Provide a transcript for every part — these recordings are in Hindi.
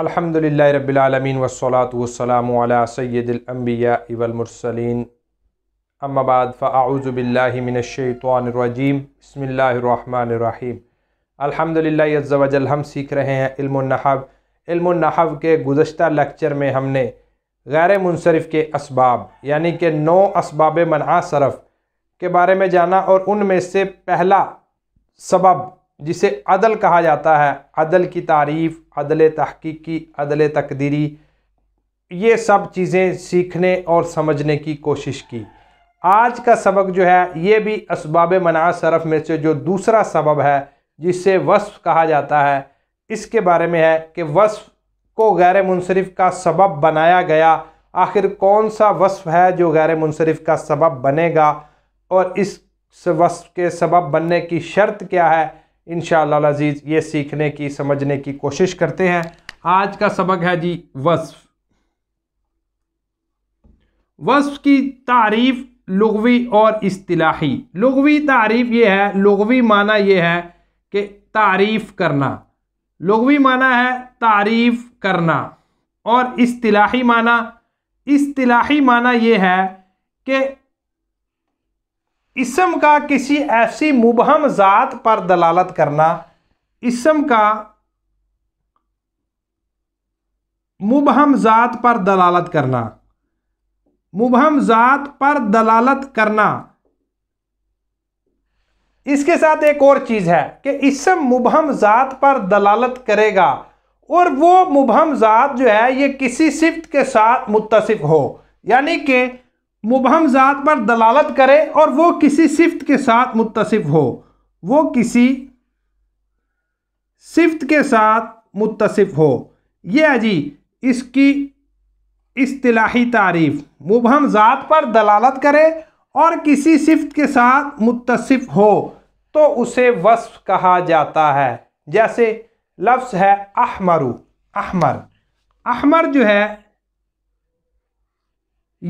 अल्हम्दुलिल्लाह रब्बिलआलमीन वस्सलात वस्सलाम अला सय्यिदिल अम्बिया वल मुरसलीन अम्मा बाद फअऊजु बिल्लाहि मिनश शैतानिर रजीम बिस्मिल्लाहिर रहमानिर रहीम अल्हम्दुलिल्लाह अज़्ज़वजल हम सीख रहे हैं इल्म नहव इल्म नहव के गुजशत लेक्चर में हमने गैर मुनसरफ़ के इसबाब यानी कि नौ असबाब मना सरफ़ के बारे में जाना और उनमें से पहला सबब जिसे अदल कहा जाता है अदल की तारीफ़ अदल तहकीकी अदल तकदीरी ये सब चीज़ें सीखने और समझने की कोशिश की आज का सबक जो है ये भी इसबाब मना शरफ में से जो दूसरा सबब है जिसे वस्फ कहा जाता है इसके बारे में है कि वस्फ को गैर मुनसरफ का सबब बनाया गया आखिर कौन सा वस्फ है जो गैर मुनसरफ का सबब बनेगा और इस वस्फ के सबब बनने की शर्त क्या है इन शजीज ये सीखने की समझने की कोशिश करते हैं आज का सबक है जी वस्फ वस्फ की तारीफ लगवी और असलाही लगवी तारीफ ये है लगवी माना ये है कि तारीफ करना लगवी माना है तारीफ करना और असलाही माना असलाही माना ये है कि इसम का किसी ऐसी मुबहम ज़ात पर दलालत करना इसम का मुबहम ज़ात पर दलालत करना मुबहम ज़ात पर दलालत करना इसके साथ एक और चीज़ है कि इसम मुबहम ज़ात पर दलालत करेगा और वो मुबहम ज़ात जो है ये किसी सिफ्त के साथ मुतसिफ हो यानी कि मुबहम ज़ात पर दलालत करे और वो किसी सिफ्त के साथ मुतसिफ हो वो किसी सिफ्त के साथ मुतसिफ हो यह है जी इसकी इस्तलाही तारीफ मुबहम ज़ात पर दलालत करे और किसी सिफ्त के साथ मुतसिफ हो तो उसे वस्फ कहा जाता है जैसे लफ्ज़ है अहमरु अहमर अहमर जो है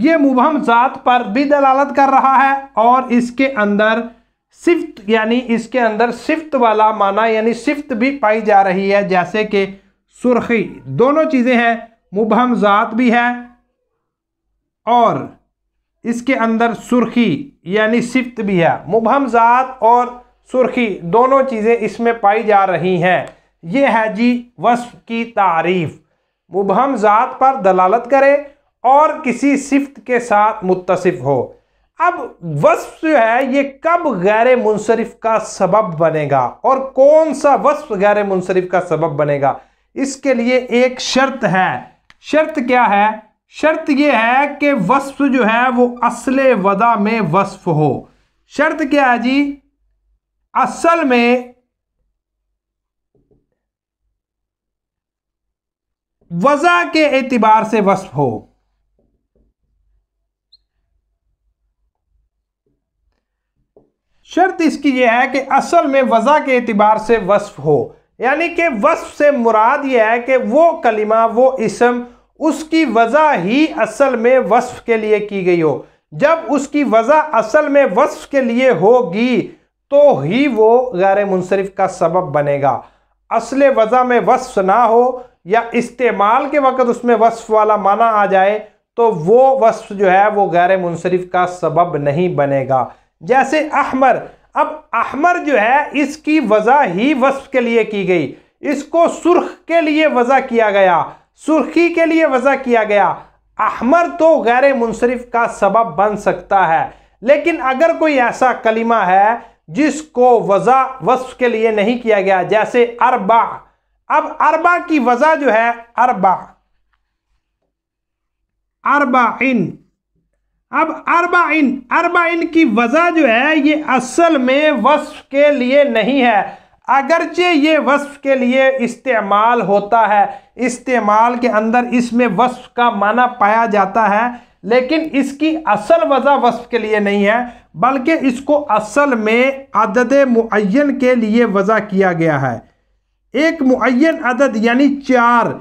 ये मुबहम ज़ात पर भी दलालत कर रहा है और इसके अंदर सिफ्त यानी इसके अंदर सिफ्त वाला माना यानी सिफ्त भी पाई जा रही है जैसे कि सुर्खी दोनों चीज़ें हैं मुबहम ज़ात भी है और इसके अंदर सुर्खी यानी सिफ्त भी है मुबहम ज़ात और सुर्खी दोनों चीज़ें इसमें पाई जा रही हैं ये है जी वस्फ की तारीफ़ मुबहम ज़ात पर दलालत करे और किसी सिफ्त के साथ मुतसिफ हो अब वस्फ जो है ये कब गैर मुनसरफ का सबब बनेगा और कौन सा वस्फ गैर मुनसरफ का सबब बनेगा इसके लिए एक शर्त है शर्त क्या है शर्त यह है कि वस्फ जो है वो असल वदा में वस्फ हो शर्त क्या है जी असल में वज़ा के एतबार से वस्फ हो शर्त इसकी यह है कि असल में वज़ा के अतबार से वसफ हो यानी कि वसफ से मुराद यह है कि वो कलिमा वो इसम उसकी वज़ा ही असल में वसफ के लिए की गई हो जब उसकी वज़ा असल में वसफ के लिए होगी तो ही वो गैर मुनसरफ का सबब बनेगा असल वज़ा में वसफ ना हो या इस्तेमाल के वक़्त उसमें वसफ वाला माना आ जाए तो वो वसफ जो है वो गैर मुनसरफ का सबब नहीं बनेगा जैसे अहमर अब अहमर जो है इसकी वजह ही वस्फ के लिए की गई इसको सुर्ख के लिए वजह किया गया सुर्खी के लिए वजह किया गया अहमर तो गैर मुनसरफ का सबब बन सकता है लेकिन अगर कोई ऐसा कलिमा है जिसको वज़ा वस्फ के लिए नहीं किया गया जैसे अरबा अब अरबा की वजह जो है अरबा अरबा इन अब अरबाइन अरबाइन की वजह जो है ये असल में वस्फ के लिए नहीं है अगरचे ये वस्फ के लिए इस्तेमाल होता है इस्तेमाल के अंदर इसमें वस्फ का माना पाया जाता है लेकिन इसकी असल वजह वस्फ के लिए नहीं है बल्कि इसको असल में अदद मुन के लिए वजह किया गया है एक मुन अदद यानी चार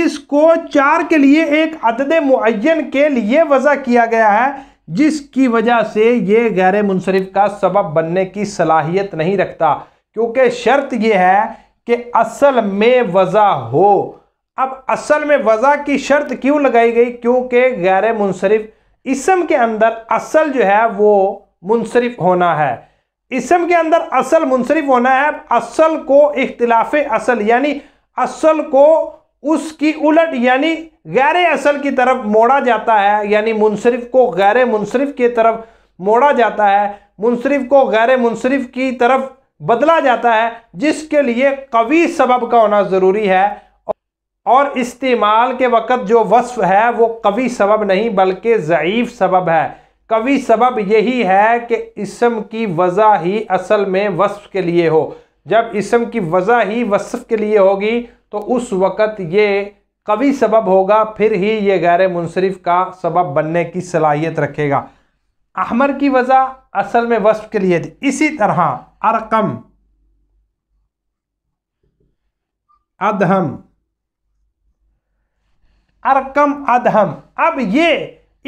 इसको चार के लिए एक अदद मुन के लिए वजह किया गया है जिसकी वजह से ये गैर मुनसरफ का सबब बनने की सलाहियत नहीं रखता क्योंकि शर्त यह है कि असल में वजह हो अब असल में वजह की शर्त क्यों लगाई गई क्योंकि गैर मुनसरफ इसम के अंदर असल जो है वो मुनसरफ होना है इसम के अंदर असल मुनसरफ होना है असल को इख्तलाफ असल यानी असल को उसकी उलट यानी गैर असल की तरफ मोड़ा जाता है यानी मुनसरफ को गैर मुनसरफ की तरफ मोड़ा जाता है मुनसरफ को गैर मुनसरफ की तरफ बदला जाता है जिसके लिए कवि सबब का होना ज़रूरी है और इस्तेमाल के वक़्त जो वस्फ है वो कवि सबब नहीं बल्कि ज़यीफ़ सबब है कवि सबब यही है कि इसम की वजह ही असल में वस्फ के लिए हो जब इसम की वजह ही वस्फ के लिए होगी तो उस वक़्त ये कवि सबब होगा फिर ही ये गैर मुनसरफ का सबब बनने की सलाहियत रखेगा अहमर की वजह असल में वस्फ के लिए थी इसी तरह अरकम अधम अरकम अधम अब ये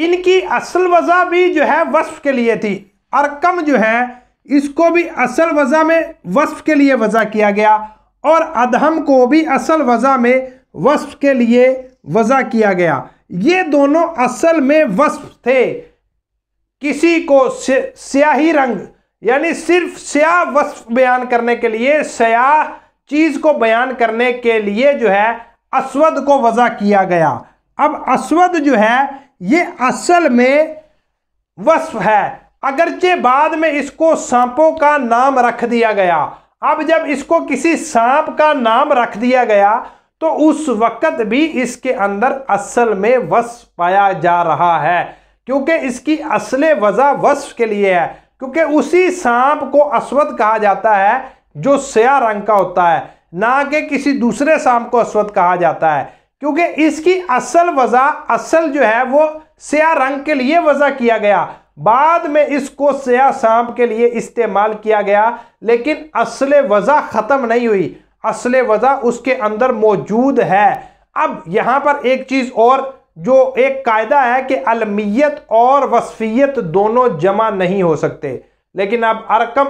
इनकी असल वजह भी जो है वस्फ के लिए थी अरकम जो है इसको भी असल वजह में वस्फ के लिए वजह किया गया और अधम को भी असल वज़ा में वस्फ के लिए वज़ा किया गया ये दोनों असल में वस्फ थे किसी को स्याही रंग यानी सिर्फ स्याह वस्फ बयान करने के लिए स्याह चीज़ को बयान करने के लिए जो है अस्वद को वज़ा किया गया अब अस्वद जो है ये असल में वस्फ है अगरचे बाद में इसको सांपों का नाम रख दिया गया अब जब इसको किसी सांप का नाम रख दिया गया तो उस वक्त भी इसके अंदर असल में वस पाया जा रहा है क्योंकि इसकी असल वजह वस के लिए है क्योंकि उसी सांप को अश्वत कहा जाता है जो स्या रंग का होता है ना कि किसी दूसरे सांप को अश्वत कहा जाता है क्योंकि इसकी असल वजह असल जो है वो स्या रंग के लिए वजह किया गया बाद में इसको सया सांप के लिए इस्तेमाल किया गया लेकिन असल वजह ख़त्म नहीं हुई असल वजह उसके अंदर मौजूद है अब यहाँ पर एक चीज़ और जो एक कायदा है कि अलमियत और वसफ़ीत दोनों जमा नहीं हो सकते लेकिन अब अरकम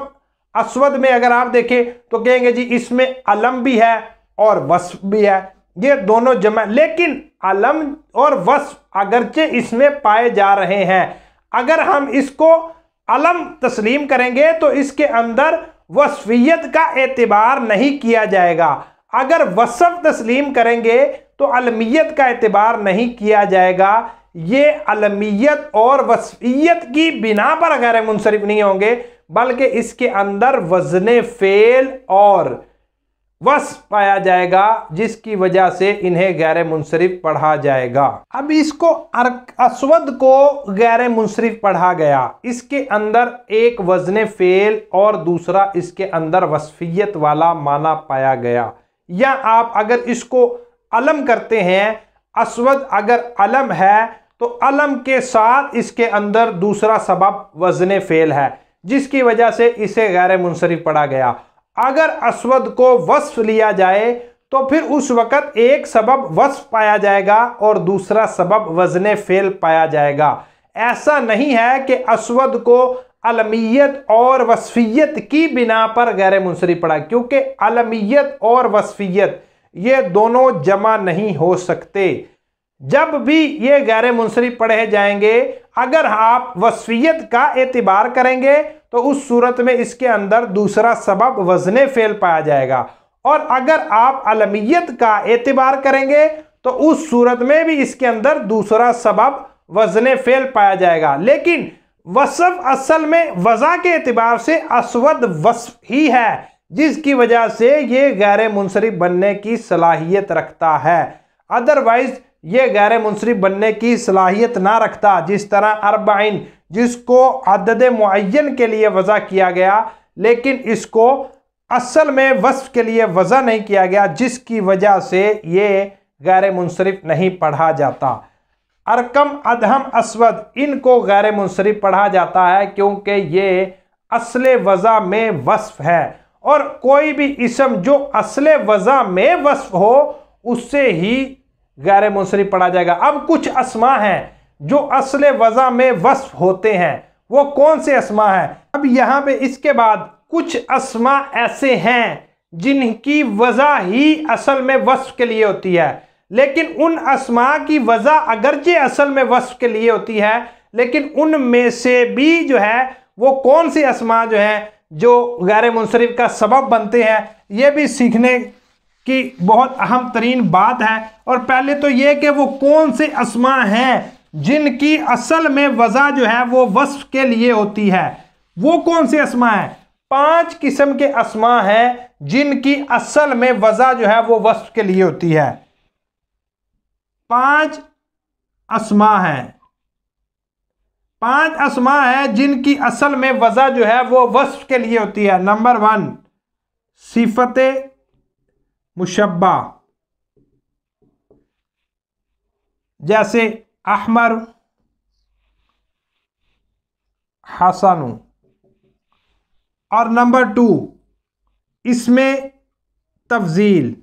असवद में अगर आप देखें तो कहेंगे जी इसमें अलम भी है और वस्फ भी है ये दोनों जमा लेकिन अलम और वस्फ अगरचे इसमें पाए जा रहे हैं अगर हम इसको अलम तस्लीम करेंगे तो इसके अंदर वसफ़ीत का एतबार नहीं किया जाएगा अगर वसफ़ तस्लीम करेंगे तो अलमियत का एतबार नहीं किया जाएगा ये अलमियत और वसफ़ीत की बिना पर गैर मुनसरफ नहीं होंगे बल्कि इसके अंदर वजन फ़ेल और वस पाया जाएगा जिसकी वजह से इन्हें गैर मुनसरफ पढ़ा जाएगा अब इसको अश्वद को गैर मुनसरफ पढ़ा गया इसके अंदर एक वजन फेल और दूसरा इसके अंदर वसफियत वाला माना पाया गया या आप अगर इसको अलम करते हैं अश्वद अगर अलम है तो अलम के साथ इसके अंदर दूसरा सबब वजन फेल है जिसकी वजह से इसे गैर मुनसरफ पढ़ा गया अगर अश्वत्थ को वस्फ लिया जाए तो फिर उस वक़्त एक सबब वस्फ पाया जाएगा और दूसरा सबब वजन फेल पाया जाएगा ऐसा नहीं है कि अश्वद को अलमियत और वसफ़ीत की बिना पर गैर मुंसरी पड़ा क्योंकि अलमियत और वसफ़ीत ये दोनों जमा नहीं हो सकते जब भी ये गैर मुंसरी पढ़े जाएंगे अगर आप वसीयत का एतबार करेंगे तो उस सूरत में इसके अंदर दूसरा सबब वजन फेल पाया जाएगा और अगर आप अलमियत का एतबार करेंगे तो उस सूरत में भी इसके अंदर दूसरा सबब वजन फेल पाया जाएगा लेकिन वसफ असल में वज़ा के एतबार से असवद वसफ ही है जिसकी वजह से ये गैर मुनसरिक बनने की सलाहियत रखता है अदरवाइज ये गैर मुनसरफ बनने की सलाहियत ना रखता जिस तरह अरबाइन जिसको अदद मुन के लिए वज़ा किया गया लेकिन इसको असल में वस्फ के लिए वज़ा नहीं किया गया जिसकी वजह से ये गैर मुनसरफ नहीं पढ़ा जाता अरकम अदहम असवद इनको गैर मुनसरफ पढ़ा जाता है क्योंकि ये असल वज़ा में वस्फ है और कोई भी इसम जो असल वज़ा में वस्फ हो उससे ही गैर मुनसरी पढ़ा जाएगा अब कुछ असमा हैं जो असल वज़ा में वस्फ होते हैं वो कौन से असमा हैं अब यहाँ पे इसके बाद कुछ असमा ऐसे हैं जिनकी वजह ही असल में वस्फ के लिए होती है लेकिन उन असमा की वजह अगरचे असल में वस्फ के लिए होती है लेकिन उनमें से भी जो है वो कौन से असमा जो हैं जो गैर मुनसरफ का सबब बनते हैं ये भी सीखने की बहुत अहम तरीन बात है और पहले तो ये कि वो कौन से असमा हैं जिनकी असल में वजह जो है वो वस्फ के लिए होती है वो कौन से असमा हैं पांच किस्म के असमा हैं जिनकी असल में वजह जो है वो वस्फ के लिए होती है पांच असमा हैं पांच असमा हैं जिनकी असल में वजह जो है वो वस्फ के लिए होती है नंबर वन सिफत मुशबा जैसे अहमर हसनु और नंबर टू इसमें तफजील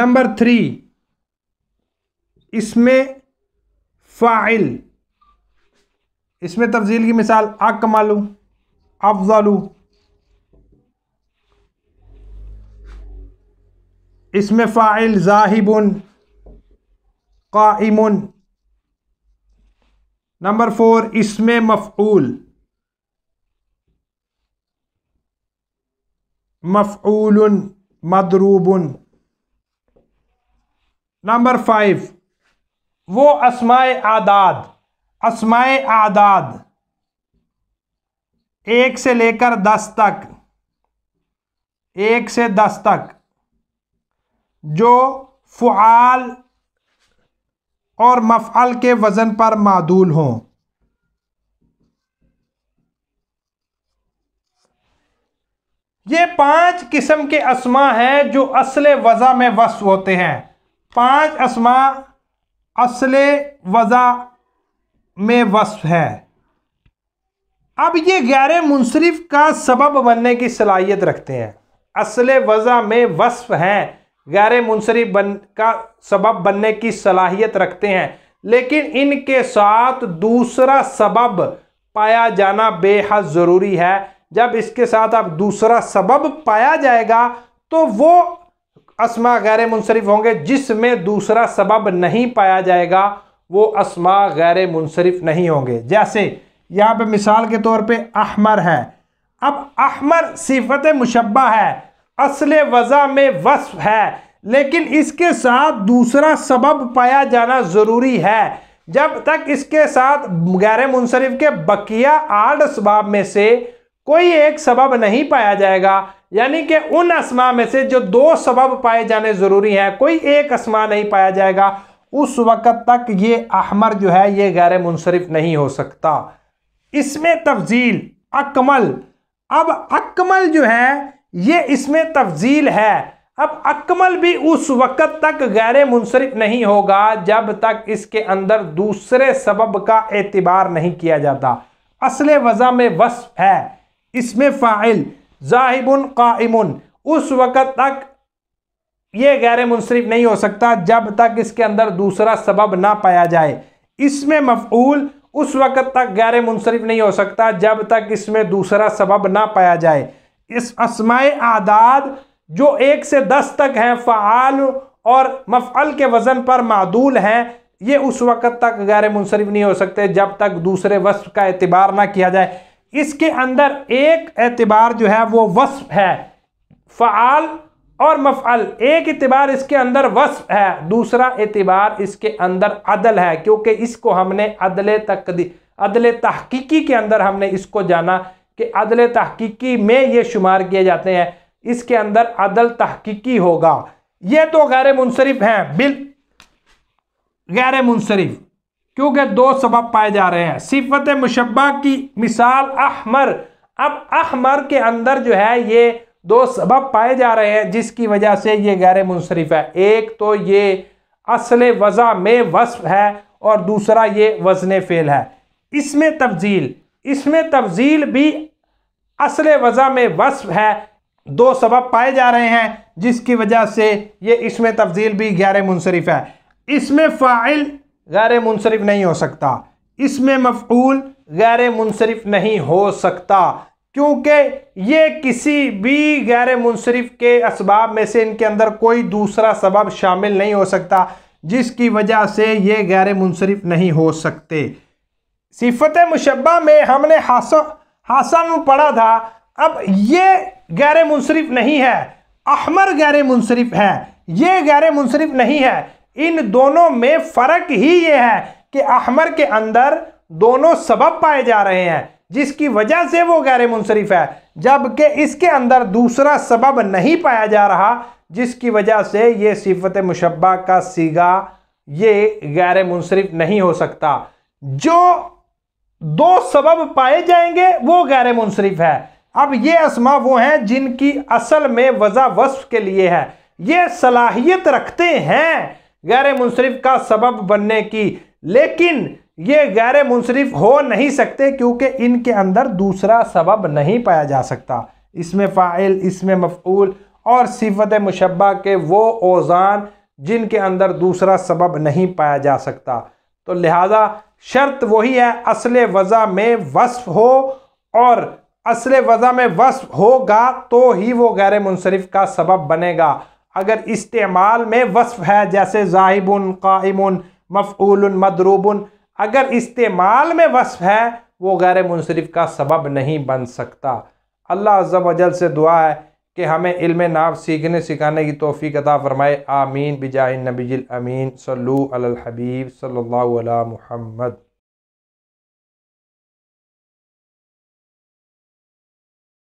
नंबर थ्री इसमें फ़ाइल इसमें तफजील की मिसाल अकमलू अफजलू इसमें फ़ाइल जाहिबन काम नंबर फोर इसमें मफूल मफूल मदरूबन नंबर फाइव वो असमाय आदाद असमाय आदाद एक से लेकर दस तक एक से दस तक जो फ़ुआल और मफ़ल के वज़न पर मादूल हों ये पांच किस्म के असमा हैं जो असल वज़ा में वस होते हैं पांच असमा असल वज़ा में वस है अब ये गैर मुनसरफ का सबब बनने की सलाहियत रखते हैं असल वज़ा में वस्फ हैं गैर मुंसरी बन का सबब बनने की सलाहियत रखते हैं लेकिन इनके साथ दूसरा सबब पाया जाना बेहद ज़रूरी है जब इसके साथ आप दूसरा सबब पाया जाएगा तो वो असमा गैर मुनसरफ होंगे जिसमें दूसरा सबब नहीं पाया जाएगा वो असमा गैर मुनसरफ नहीं होंगे जैसे यहाँ पे मिसाल के तौर पे अहमर है अब अहमर सिफत मुशबा है असल वज़ा में वसफ है लेकिन इसके साथ दूसरा सबब पाया जाना ज़रूरी है जब तक इसके साथ गैर मुनसरफ के बकिया आठ इसबाब में से कोई एक सबब नहीं पाया जाएगा यानी कि उन असमा में से जो दो सबब पाए जाने ज़रूरी हैं कोई एक असमा नहीं पाया जाएगा उस वक़्त तक ये अहमर जो है ये गैर मुनसरफ नहीं हो सकता इसमें तफजील अकमल अब अकमल जो है ये इसमें तफजील है अब अकमल भी उस वक़्त तक गैर मुनसरफ नहीं होगा जब तक इसके अंदर दूसरे सबब का एतबार नहीं किया जाता असल वज़ा में वसफ है इसमें फ़ाइल जाहिबुन कायमुन उस वक़्त तक ये गैर मुनसरफ नहीं हो सकता जब तक इसके अंदर दूसरा सबब ना पाया जाए इसमें मफूल उस वक़्त तक गैर मुनसरफ नहीं हो सकता जब तक इसमें दूसरा सबब ना पाया जाए इस असमाय आदाद जो एक से दस तक हैं फ़ाल और मफ़ल के वज़न पर मादूल हैं ये उस वक़्त तक गैर मुनसरफ नहीं हो सकते जब तक दूसरे वस्फ का एतबार ना किया जाए इसके अंदर एक एतबार जो है वो वस्फ है फ़ाल और मफ़ल एक एतबार इसके अंदर वस्फ है दूसरा एतबार इसके अंदर अदल है क्योंकि इसको हमने अदल तकदी अदल तहकीकी के अंदर हमने इसको जाना कि अदल तहकीकी में ये शुमार किए जाते हैं इसके अंदर अदल तहकीकी होगा ये तो गैर मुनसरफ हैं बिल गैर मुनसरफ क्योंकि दो सबब पाए जा रहे हैं सिफत मुशबा की मिसाल अहमर अब अहमर के अंदर जो है ये दो सबब पाए जा रहे हैं जिसकी वजह से ये गैर मुनसरफ है एक तो ये असल वज़ा में वसफ है और दूसरा ये वजन फ़ेल है इसमें तफजील इसमें तफजील भी असल वजह में वस्फ है दो सबब पाए जा रहे हैं जिसकी वजह से ये इसमें तफजील भी गैर मुनसरफ है इसमें फ़ाइल गैर मुनसरफ नहीं हो सकता इसमें मफूल गैर मुनसरफ नहीं हो सकता क्योंकि ये किसी भी गैर मुनसरफ के इसबाब में से इनके अंदर कोई दूसरा सबब शामिल नहीं हो सकता जिसकी वजह से ये गैर मुनसरफ नहीं हो सकते सिफत मुशबा में हमने हासो हासा में पढ़ा था अब ये गैर मुनसरफ नहीं है अहमर गैर मुनसरफ है ये गैर मुनसरफ नहीं है इन दोनों में फ़र्क ही ये है कि अहमर के अंदर दोनों सबब पाए जा रहे हैं जिसकी वजह से वो गैर मुनसरफ है जबकि इसके अंदर दूसरा सबब नहीं पाया जा रहा जिसकी वजह से ये सिफत मुशबा का सीगा ये गैर मुनसरफ नहीं हो सकता जो दो सबब पाए जाएंगे वो गैर मुनसरफ है अब ये असमा वो हैं जिनकी असल में वज़ा वस्फ के लिए है ये सलाहियत रखते हैं गैर मुनसरफ का सबब बनने की लेकिन ये गैर मुनसरफ हो नहीं सकते क्योंकि इनके अंदर दूसरा सबब नहीं पाया जा सकता इसमें फ़ाइल इसमें मफूल और सिफत मुशबा के वो ओजान जिनके अंदर दूसरा सबब नहीं पाया जा सकता तो लिहाजा शर्त वही है असल वज़ा में वस्फ हो और असल वज़ा में वस्फ होगा तो ही वो गैर मुनसरफ का सबब बनेगा अगर इस्तेमाल में वस्फ है जैसे ज़ाहिबन कायमुन मफ़ूल मदरूबन अगर इस्तेमाल में वस्फ है वो गैर मुनसरफ का सबब नहीं बन सकता अल्लाह अज़्ज़ा अजल से दुआ है कि हमें इल्म नाफ सीखने सिखाने की तोफ़ी अता फ़रमाए आमीन बिजाइन नबीजिल अमीन सल्लु अल हबीब सल्लल्लाहु अला मुहम्मद